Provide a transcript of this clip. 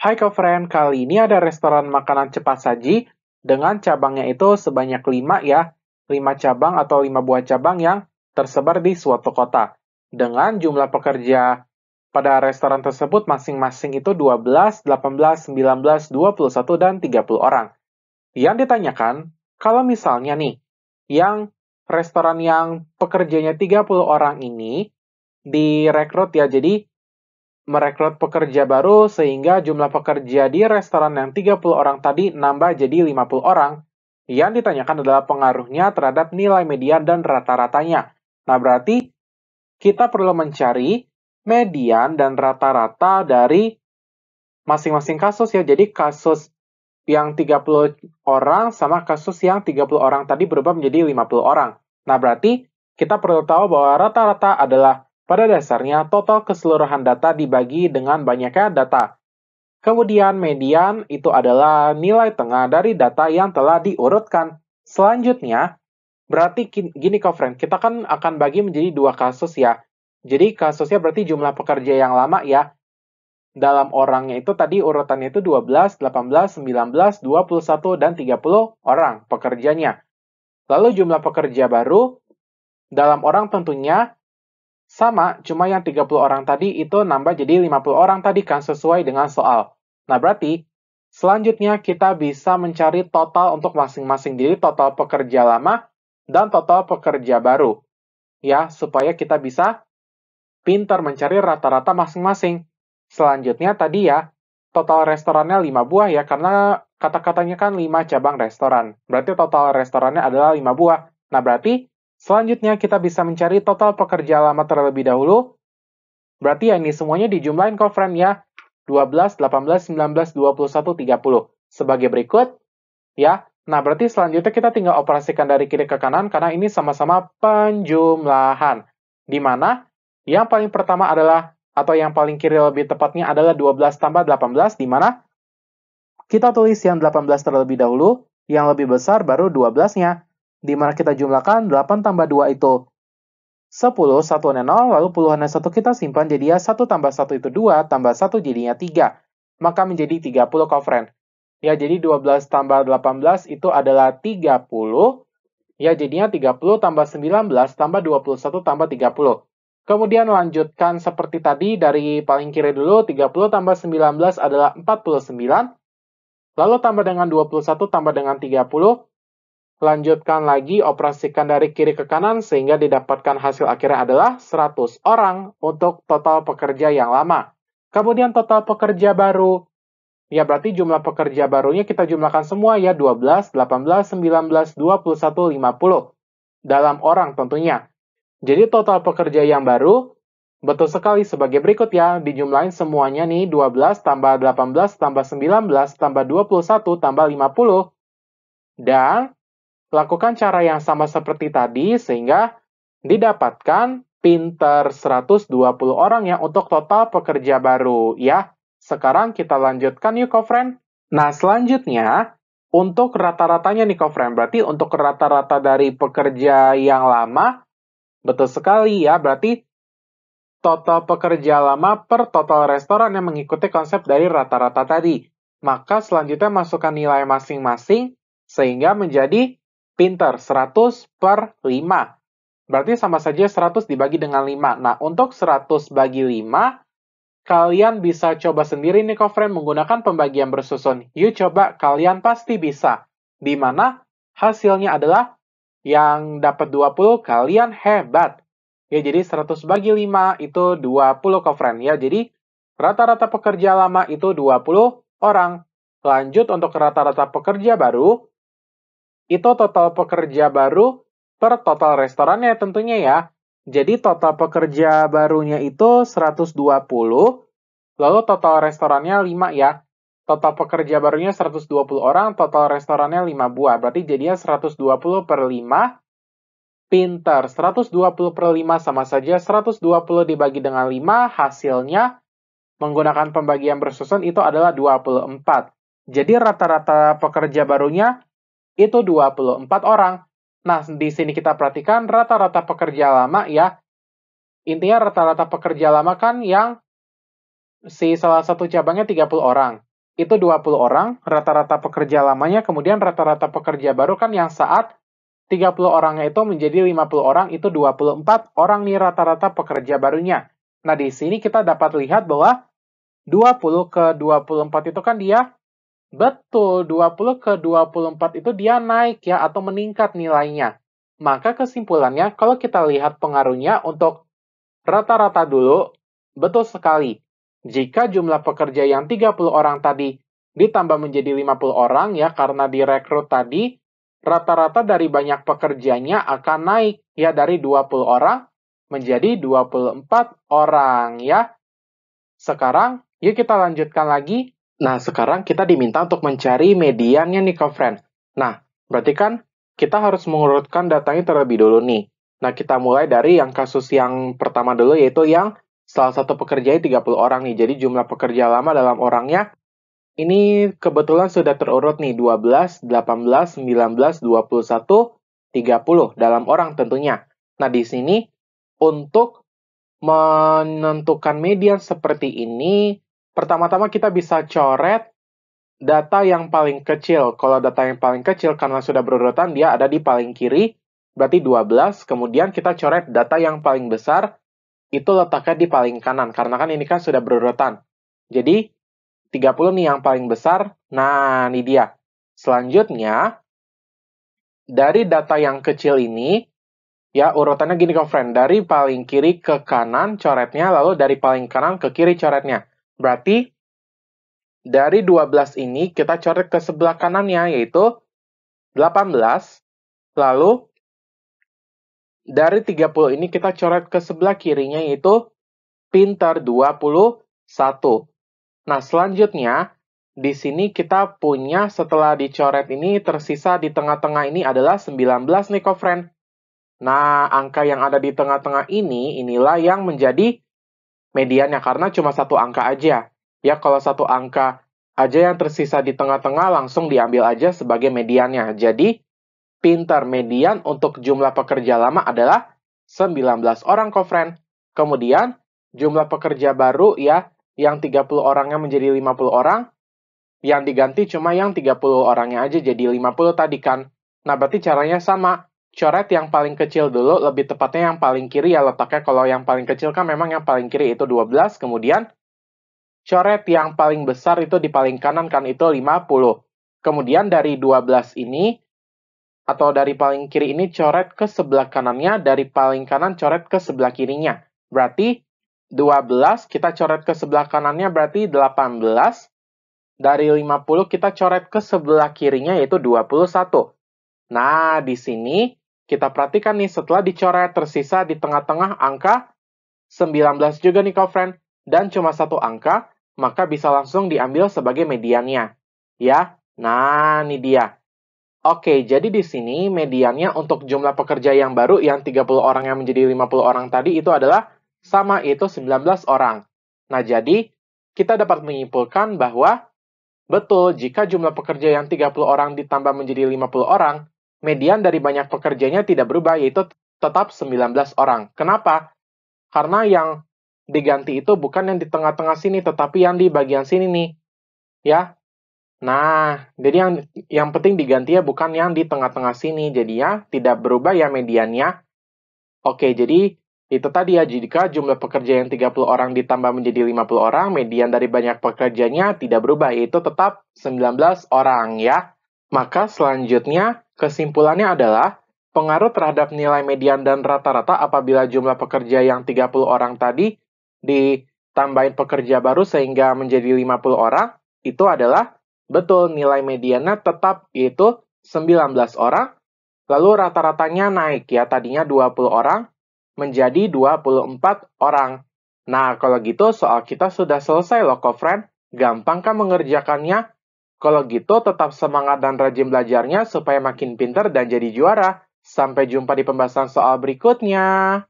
Hai ke friend, kali ini ada restoran makanan cepat saji dengan cabangnya itu sebanyak 5 ya. 5 cabang atau 5 buah cabang yang tersebar di suatu kota. Dengan jumlah pekerja pada restoran tersebut masing-masing itu 12, 18, 19, 21, dan 30 orang. Yang ditanyakan, kalau misalnya nih, yang restoran yang pekerjanya 30 orang ini direkrut ya, jadi merekrut pekerja baru sehingga jumlah pekerja di restoran yang 30 orang tadi nambah jadi 50 orang. Yang ditanyakan adalah pengaruhnya terhadap nilai median dan rata-ratanya. Nah, berarti kita perlu mencari median dan rata-rata dari masing-masing kasus ya. Jadi kasus yang 30 orang sama kasus yang 30 orang tadi berubah menjadi 50 orang. Nah, berarti kita perlu tahu bahwa rata-rata adalah pada dasarnya, total keseluruhan data dibagi dengan banyaknya data. Kemudian median itu adalah nilai tengah dari data yang telah diurutkan. Selanjutnya, berarti gini kok friend, kita kan akan bagi menjadi dua kasus ya. Jadi kasusnya berarti jumlah pekerja yang lama ya. Dalam orangnya itu tadi urutannya itu 12, 18, 19, 21, dan 30 orang pekerjanya. Lalu jumlah pekerja baru, dalam orang tentunya sama, cuma yang 30 orang tadi itu nambah jadi 50 orang tadi kan sesuai dengan soal. Nah, berarti selanjutnya kita bisa mencari total untuk masing-masing. Jadi total pekerja lama dan total pekerja baru. Ya, supaya kita bisa pintar mencari rata-rata masing-masing. Selanjutnya tadi ya, total restorannya 5 buah ya, karena kata-katanya kan 5 cabang restoran. Berarti total restorannya adalah 5 buah. Nah, berarti Selanjutnya, kita bisa mencari total pekerja lama terlebih dahulu. Berarti ya ini semuanya dijumlahin friend ya. 12, 18, 19, 21, 30. Sebagai berikut, ya. Nah, berarti selanjutnya kita tinggal operasikan dari kiri ke kanan karena ini sama-sama penjumlahan. Di mana yang paling pertama adalah, atau yang paling kiri lebih tepatnya adalah 12 tambah 18, di mana kita tulis yang 18 terlebih dahulu, yang lebih besar baru 12-nya di mana kita jumlahkan 8 tambah 2 itu 10, satuannya 0, lalu puluhannya 1 kita simpan, jadi ya 1 tambah 1 itu 2, tambah 1 jadinya 3. Maka menjadi 30 kofren Ya, jadi 12 tambah 18 itu adalah 30. Ya, jadinya 30 tambah 19 tambah 21 tambah 30. Kemudian lanjutkan seperti tadi dari paling kiri dulu, 30 tambah 19 adalah 49. Lalu tambah dengan 21 tambah dengan 30, Lanjutkan lagi operasikan dari kiri ke kanan sehingga didapatkan hasil akhirnya adalah 100 orang untuk total pekerja yang lama. Kemudian total pekerja baru. Ya berarti jumlah pekerja barunya kita jumlahkan semua ya 12, 18, 19, 21, 50. Dalam orang tentunya. Jadi total pekerja yang baru betul sekali sebagai berikut ya. Dijumlahin semuanya nih 12 tambah 18 tambah 19 tambah 21 tambah 50. Dan Lakukan cara yang sama seperti tadi sehingga didapatkan pinter 120 orang ya untuk total pekerja baru ya. Sekarang kita lanjutkan yuk, kofren Nah, selanjutnya untuk rata-ratanya nih, kofren Berarti untuk rata-rata dari pekerja yang lama, betul sekali ya. Berarti total pekerja lama per total restoran yang mengikuti konsep dari rata-rata tadi. Maka selanjutnya masukkan nilai masing-masing sehingga menjadi pinter, 100 per 5. Berarti sama saja 100 dibagi dengan 5. Nah, untuk 100 bagi 5, kalian bisa coba sendiri nih, kofren menggunakan pembagian bersusun. Yuk coba, kalian pasti bisa. Di mana hasilnya adalah yang dapat 20, kalian hebat. Ya, jadi 100 bagi 5 itu 20, kofren Ya, jadi rata-rata pekerja lama itu 20 orang. Lanjut untuk rata-rata pekerja baru, itu total pekerja baru per total restorannya tentunya ya. Jadi total pekerja barunya itu 120, lalu total restorannya 5 ya. Total pekerja barunya 120 orang, total restorannya 5 buah. Berarti jadinya 120 per 5. Pinter, 120 per 5 sama saja 120 dibagi dengan 5, hasilnya menggunakan pembagian bersusun itu adalah 24. Jadi rata-rata pekerja barunya itu 24 orang. Nah, di sini kita perhatikan rata-rata pekerja lama ya. Intinya rata-rata pekerja lama kan yang si salah satu cabangnya 30 orang. Itu 20 orang, rata-rata pekerja lamanya, kemudian rata-rata pekerja baru kan yang saat 30 orangnya itu menjadi 50 orang, itu 24 orang nih rata-rata pekerja barunya. Nah, di sini kita dapat lihat bahwa 20 ke 24 itu kan dia Betul, 20 ke 24 itu dia naik ya atau meningkat nilainya. Maka kesimpulannya kalau kita lihat pengaruhnya untuk rata-rata dulu, betul sekali. Jika jumlah pekerja yang 30 orang tadi ditambah menjadi 50 orang ya karena direkrut tadi, rata-rata dari banyak pekerjanya akan naik ya dari 20 orang menjadi 24 orang ya. Sekarang yuk kita lanjutkan lagi Nah, sekarang kita diminta untuk mencari mediannya nih kawan Nah, berarti kan kita harus mengurutkan datanya terlebih dulu nih. Nah, kita mulai dari yang kasus yang pertama dulu yaitu yang salah satu pekerjanya 30 orang nih. Jadi jumlah pekerja lama dalam orangnya ini kebetulan sudah terurut nih 12, 18, 19, 21, 30 dalam orang tentunya. Nah, di sini untuk menentukan median seperti ini pertama-tama kita bisa coret data yang paling kecil. Kalau data yang paling kecil karena sudah berurutan, dia ada di paling kiri, berarti 12. Kemudian kita coret data yang paling besar, itu letaknya di paling kanan, karena kan ini kan sudah berurutan. Jadi, 30 nih yang paling besar. Nah, ini dia. Selanjutnya, dari data yang kecil ini, ya urutannya gini kok friend, dari paling kiri ke kanan coretnya, lalu dari paling kanan ke kiri coretnya. Berarti dari 12 ini kita coret ke sebelah kanannya yaitu 18. Lalu dari 30 ini kita coret ke sebelah kirinya yaitu pinter 21. Nah, selanjutnya di sini kita punya setelah dicoret ini tersisa di tengah-tengah ini adalah 19 nih, friend. Nah, angka yang ada di tengah-tengah ini inilah yang menjadi medianya karena cuma satu angka aja. Ya kalau satu angka aja yang tersisa di tengah-tengah langsung diambil aja sebagai medianya Jadi pintar median untuk jumlah pekerja lama adalah 19 orang kofren. Kemudian jumlah pekerja baru ya yang 30 orangnya menjadi 50 orang. Yang diganti cuma yang 30 orangnya aja jadi 50 tadi kan. Nah berarti caranya sama coret yang paling kecil dulu, lebih tepatnya yang paling kiri ya letaknya. Kalau yang paling kecil kan memang yang paling kiri itu 12, kemudian coret yang paling besar itu di paling kanan kan itu 50. Kemudian dari 12 ini, atau dari paling kiri ini coret ke sebelah kanannya, dari paling kanan coret ke sebelah kirinya. Berarti 12 kita coret ke sebelah kanannya berarti 18. Dari 50 kita coret ke sebelah kirinya yaitu 21. Nah, di sini kita perhatikan nih, setelah dicoret tersisa di tengah-tengah angka 19 juga nih friend, dan cuma satu angka, maka bisa langsung diambil sebagai mediannya. Ya, nah ini dia. Oke, jadi di sini mediannya untuk jumlah pekerja yang baru yang 30 orang yang menjadi 50 orang tadi itu adalah sama yaitu 19 orang. Nah, jadi kita dapat menyimpulkan bahwa betul jika jumlah pekerja yang 30 orang ditambah menjadi 50 orang, median dari banyak pekerjanya tidak berubah yaitu tetap 19 orang. Kenapa? Karena yang diganti itu bukan yang di tengah-tengah sini tetapi yang di bagian sini nih. Ya. Nah, jadi yang yang penting diganti ya bukan yang di tengah-tengah sini. Jadi ya tidak berubah ya mediannya. Oke, jadi itu tadi ya, jika jumlah pekerja yang 30 orang ditambah menjadi 50 orang, median dari banyak pekerjanya tidak berubah, yaitu tetap 19 orang ya. Maka selanjutnya, kesimpulannya adalah pengaruh terhadap nilai median dan rata-rata apabila jumlah pekerja yang 30 orang tadi ditambahin pekerja baru sehingga menjadi 50 orang, itu adalah betul nilai mediannya tetap yaitu 19 orang, lalu rata-ratanya naik ya, tadinya 20 orang menjadi 24 orang. Nah, kalau gitu soal kita sudah selesai loh, friend. Gampang kan mengerjakannya? Kalau gitu, tetap semangat dan rajin belajarnya supaya makin pinter dan jadi juara. Sampai jumpa di pembahasan soal berikutnya.